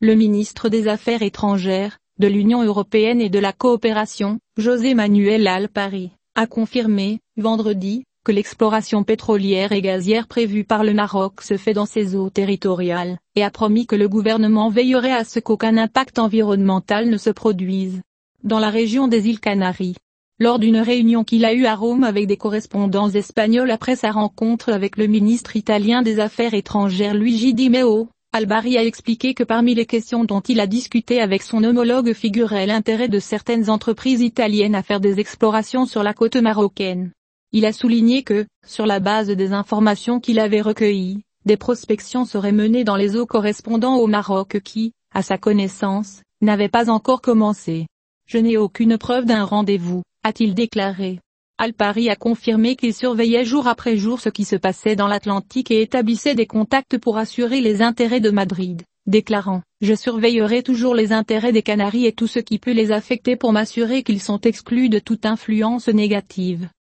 le ministre des Affaires étrangères, de l'Union européenne et de la coopération, José Manuel Alpari, a confirmé, vendredi, que l'exploration pétrolière et gazière prévue par le Maroc se fait dans ses eaux territoriales, et a promis que le gouvernement veillerait à ce qu'aucun impact environnemental ne se produise. Dans la région des îles Canaries. Lors d'une réunion qu'il a eue à Rome avec des correspondants espagnols après sa rencontre avec le ministre italien des Affaires étrangères Luigi Di Meo, Albari a expliqué que parmi les questions dont il a discuté avec son homologue figurait l'intérêt de certaines entreprises italiennes à faire des explorations sur la côte marocaine. Il a souligné que, sur la base des informations qu'il avait recueillies, des prospections seraient menées dans les eaux correspondant au Maroc qui, à sa connaissance, n'avaient pas encore commencé. Je n'ai aucune preuve d'un rendez-vous, a-t-il déclaré. Alpari a confirmé qu'il surveillait jour après jour ce qui se passait dans l'Atlantique et établissait des contacts pour assurer les intérêts de Madrid, déclarant « Je surveillerai toujours les intérêts des Canaries et tout ce qui peut les affecter pour m'assurer qu'ils sont exclus de toute influence négative.